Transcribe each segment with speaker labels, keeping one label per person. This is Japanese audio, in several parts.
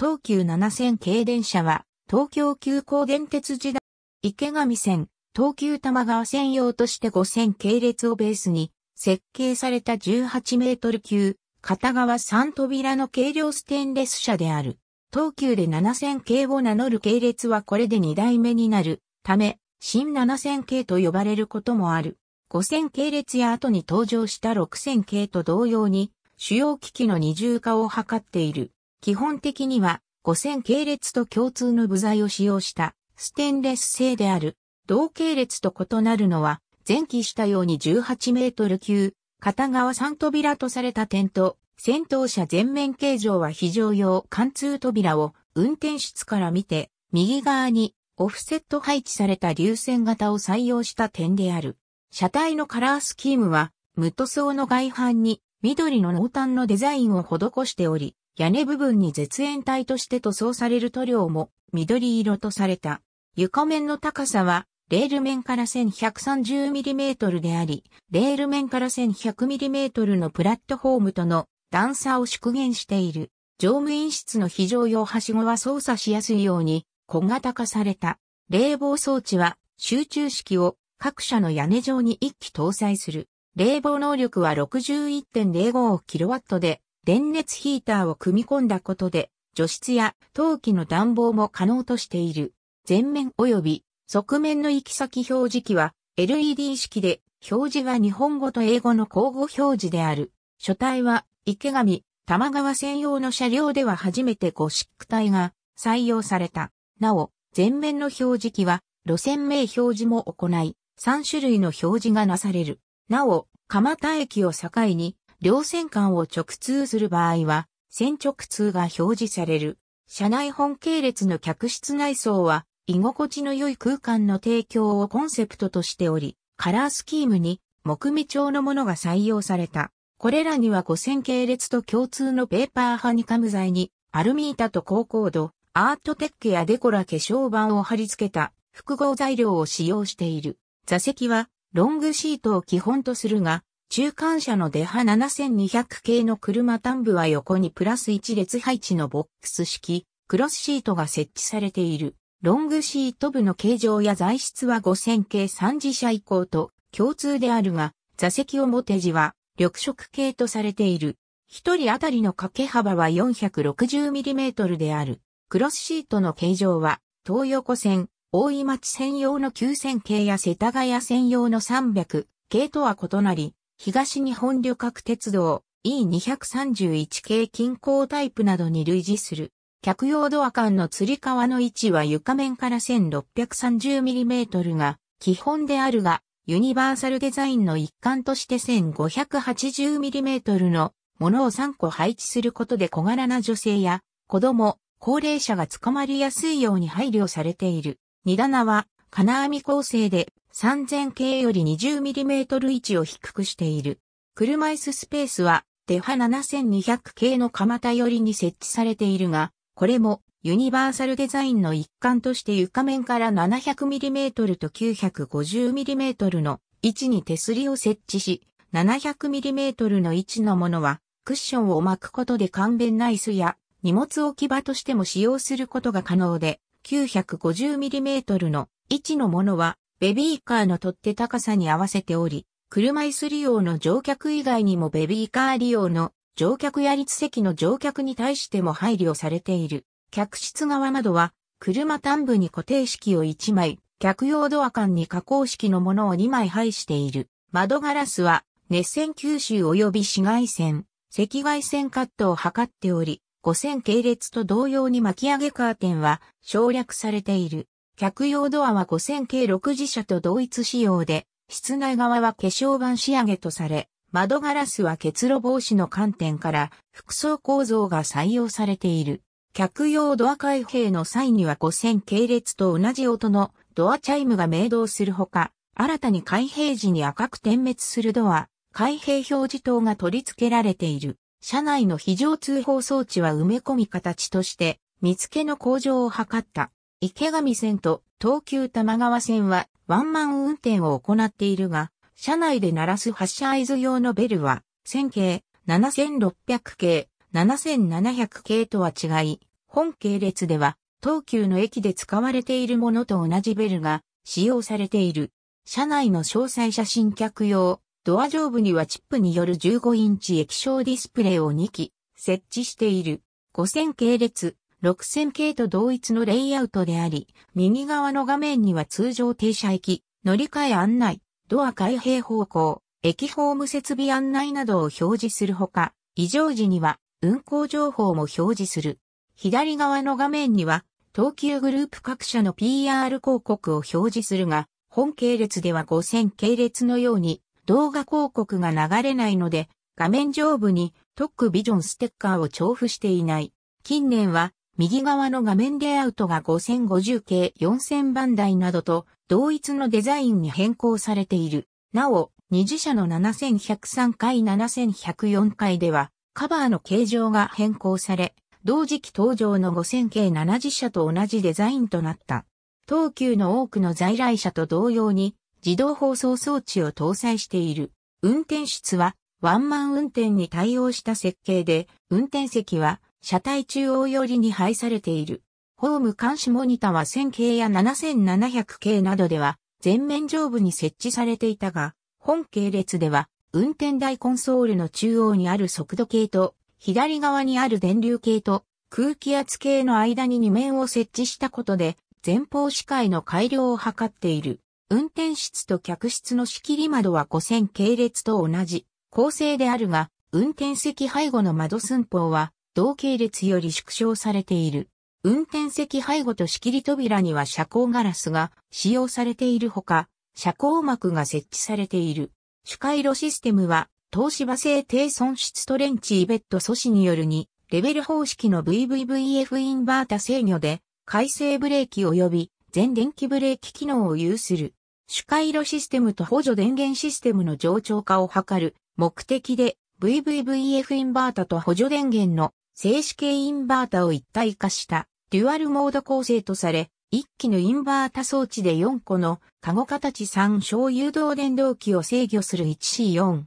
Speaker 1: 東急7000系電車は、東京急行電鉄時代、池上線、東急玉川線用として5000系列をベースに、設計された18メートル級、片側3扉の軽量ステンレス車である。東急で7000系を名乗る系列はこれで2代目になるため、新7000系と呼ばれることもある。5000系列や後に登場した6000系と同様に、主要機器の二重化を図っている。基本的には5000系列と共通の部材を使用したステンレス製である。同系列と異なるのは、前期したように18メートル級、片側3扉とされた点と、戦闘車前面形状は非常用貫通扉を運転室から見て、右側にオフセット配置された流線型を採用した点である。車体のカラースキームは、無塗装の外反に緑の濃淡のデザインを施しており、屋根部分に絶縁体として塗装される塗料も緑色とされた。床面の高さは、レール面から 1130mm であり、レール面から 1100mm のプラットフォームとの段差を縮減している。乗務員室の非常用はしごは操作しやすいように小型化された。冷房装置は集中式を各社の屋根上に一機搭載する。冷房能力は 61.05kW で、電熱ヒーターを組み込んだことで、除湿や陶器の暖房も可能としている。前面及び側面の行き先表示器は LED 式で表示は日本語と英語の交互表示である。書体は池上、玉川専用の車両では初めてゴシック体が採用された。なお、前面の表示器は路線名表示も行い、3種類の表示がなされる。なお、蒲田駅を境に両線間を直通する場合は、線直通が表示される。車内本系列の客室内装は、居心地の良い空間の提供をコンセプトとしており、カラースキームに、木目調のものが採用された。これらには5000系列と共通のペーパーハニカム材に、アルミ板と高高度、アートテックやデコラ化粧板を貼り付けた複合材料を使用している。座席はロングシートを基本とするが、中間車の出派7200系の車端部は横にプラス1列配置のボックス式、クロスシートが設置されている。ロングシート部の形状や材質は5000系3次車以降と共通であるが、座席表地は緑色系とされている。一人当たりの掛け幅は 460mm である。クロスシートの形状は、東横線、大井町専用の9000系や世田谷専用の300系とは異なり、東日本旅客鉄道 E231 系近郊タイプなどに類似する。客用ドア間の吊り革の位置は床面から 1630mm が基本であるが、ユニバーサルデザインの一環として 1580mm のものを3個配置することで小柄な女性や子供、高齢者が捕まりやすいように配慮されている。二棚は金網構成で3000系より 20mm 位置を低くしている。車椅子スペースは、デハ7200系の蒲田寄りに設置されているが、これもユニバーサルデザインの一環として床面から 700mm と 950mm の位置に手すりを設置し、700mm の位置のものはクッションを巻くことで簡便な椅子や荷物置き場としても使用することが可能で、950mm の位置のものはベビーカーの取っ手高さに合わせており、車椅子利用の乗客以外にもベビーカー利用の乗客や立席の乗客に対しても配慮されている。客室側窓は、車端部に固定式を1枚、客用ドア間に加工式のものを2枚配している。窓ガラスは、熱線吸収及び紫外線、赤外線カットを測っており、5000系列と同様に巻き上げカーテンは省略されている。客用ドアは5000系6次車と同一仕様で、室内側は化粧板仕上げとされ、窓ガラスは結露防止の観点から、複層構造が採用されている。客用ドア開閉の際には5000系列と同じ音のドアチャイムが鳴動するほか、新たに開閉時に赤く点滅するドア、開閉表示灯が取り付けられている。車内の非常通報装置は埋め込み形として、見つけの向上を図った。池上線と東急玉川線はワンマン運転を行っているが、車内で鳴らす発車合図用のベルは、1000系、7600系、7700系とは違い、本系列では東急の駅で使われているものと同じベルが使用されている。車内の詳細写真客用、ドア上部にはチップによる15インチ液晶ディスプレイを2機設置している。5000系列、6000系と同一のレイアウトであり、右側の画面には通常停車駅、乗り換え案内、ドア開閉方向、駅ホーム設備案内などを表示するほか、異常時には運行情報も表示する。左側の画面には、東急グループ各社の PR 広告を表示するが、本系列では5000系列のように動画広告が流れないので、画面上部に特区ビジョンステッカーを重布していない。近年は右側の画面レイアウトが5050系4000番台などと同一のデザインに変更されている。なお、二次車の7103回7104回ではカバーの形状が変更され、同時期登場の5000系7次車と同じデザインとなった。東急の多くの在来車と同様に自動放送装置を搭載している。運転室はワンマン運転に対応した設計で、運転席は車体中央寄りに配されている。ホーム監視モニタは1000系や7700系などでは前面上部に設置されていたが、本系列では運転台コンソールの中央にある速度系と左側にある電流系と空気圧系の間に2面を設置したことで前方視界の改良を図っている。運転室と客室の仕切り窓は5000系列と同じ構成であるが、運転席背後の窓寸法は同系列より縮小されている。運転席背後と仕切り扉には遮光ガラスが使用されているほか、車高膜が設置されている。主回路システムは、東芝製低損失トレンチイベット阻止によるに、レベル方式の VVVF インバータ制御で、回生ブレーキ及び全電気ブレーキ機能を有する。主回路システムと補助電源システムの冗長化を図る目的で、VVVF インバータと補助電源の静止系インバータを一体化したデュアルモード構成とされ、一機のインバータ装置で4個のカゴ形3小誘導電動機を制御する 1C4M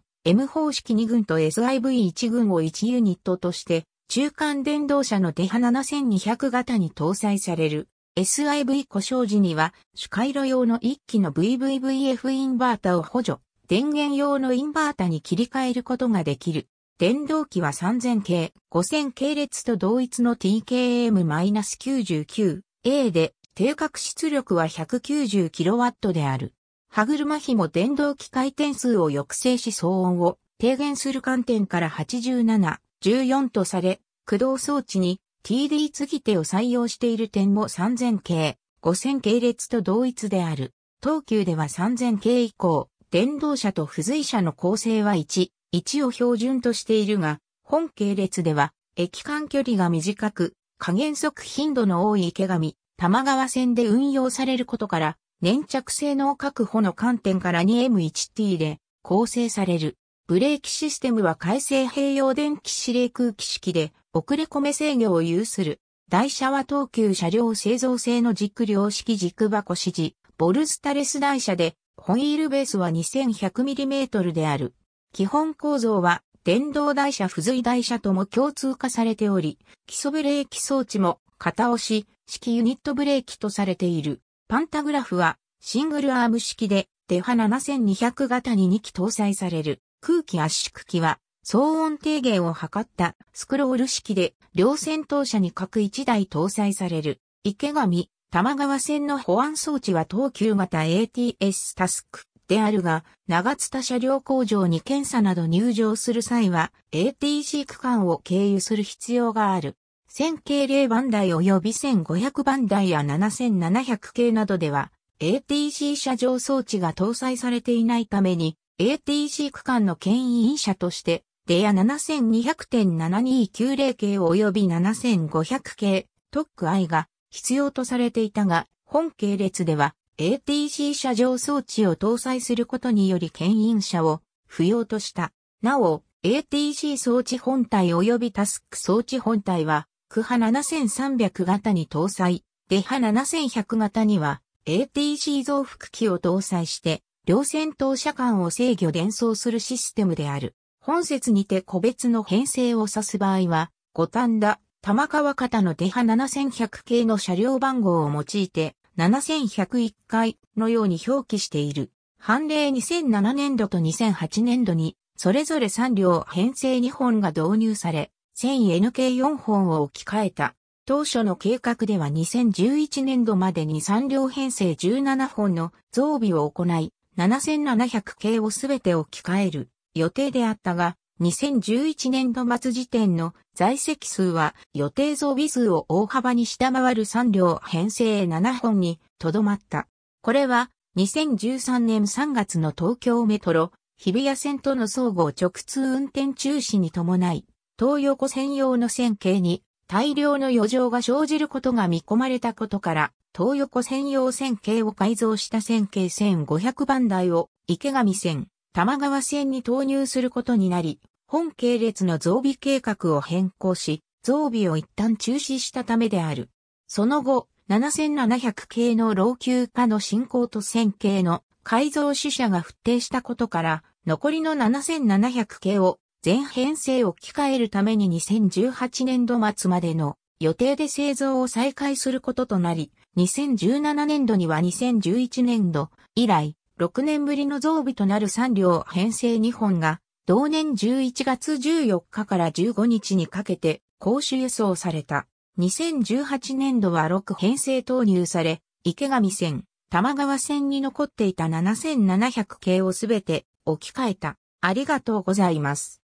Speaker 1: 方式2群と SIV1 群を1ユニットとして中間電動車のデハ7200型に搭載される。SIV 故障時には主回路用の1機の VVVF インバータを補助、電源用のインバータに切り替えることができる。電動機は3000系、5000系列と同一の TKM-99A で、定格出力は 190kW である。歯車比も電動機回転数を抑制し騒音を低減する観点から87、14とされ、駆動装置に TD 継ぎ手を採用している点も3000系、5000系列と同一である。東急では3000系以降、電動車と付随車の構成は1、1を標準としているが、本系列では、駅間距離が短く、加減速頻度の多い池上、玉川線で運用されることから、粘着性能確保の観点から 2M1T で構成される。ブレーキシステムは改正併用電気指令空気式で、遅れ込め制御を有する。台車は東急車両製造製の軸量式軸箱指示、ボルスタレス台車で、ホイールベースは 2100mm である。基本構造は電動台車付随台車とも共通化されており、基礎ブレーキ装置も片押し式ユニットブレーキとされている。パンタグラフはシングルアーム式でデハ7200型に2機搭載される。空気圧縮機は騒音低減を図ったスクロール式で両戦闘車に各1台搭載される。池上、玉川線の保安装置は東急型 ATS タスク。であるが、長津田車両工場に検査など入場する際は ATC 区間を経由する必要がある。1000系0番台及び1500番台や7700系などでは ATC 車上装置が搭載されていないために ATC 区間の牽引車としてデア7200.7290系及び7500系特区 I が必要とされていたが、本系列では ATC 車上装置を搭載することにより牽引車を不要とした。なお、ATC 装置本体及びタスク装置本体は、クハ7300型に搭載、デハ7100型には ATC 増幅機を搭載して、両線頭車間を制御伝送するシステムである。本節にて個別の編成を指す場合は、五反田、玉川方のデハ7100系の車両番号を用いて、7101回のように表記している。判例2007年度と2008年度に、それぞれ3両編成2本が導入され、1000NK4 本を置き換えた。当初の計画では2011年度までに3両編成17本の増備を行い、7700系をすべて置き換える予定であったが、2011年度末時点の在籍数は予定増備数を大幅に下回る3両編成7本にとどまった。これは2013年3月の東京メトロ日比谷線との総合直通運転中止に伴い、東横専用の線形に大量の余剰が生じることが見込まれたことから、東横専用線形を改造した線形1500番台を池上線、玉川線に投入することになり、本系列の増備計画を変更し、増備を一旦中止したためである。その後、7700系の老朽化の進行と1000系の改造死者が復定したことから、残りの7700系を全編成を換えるために2018年度末までの予定で製造を再開することとなり、2017年度には2011年度以来、6年ぶりの増備となる3両編成2本が同年11月14日から15日にかけて、公衆輸送された。2018年度は6編成投入され、池上線、玉川線に残っていた7700系をすべて置き換えた。ありがとうございます。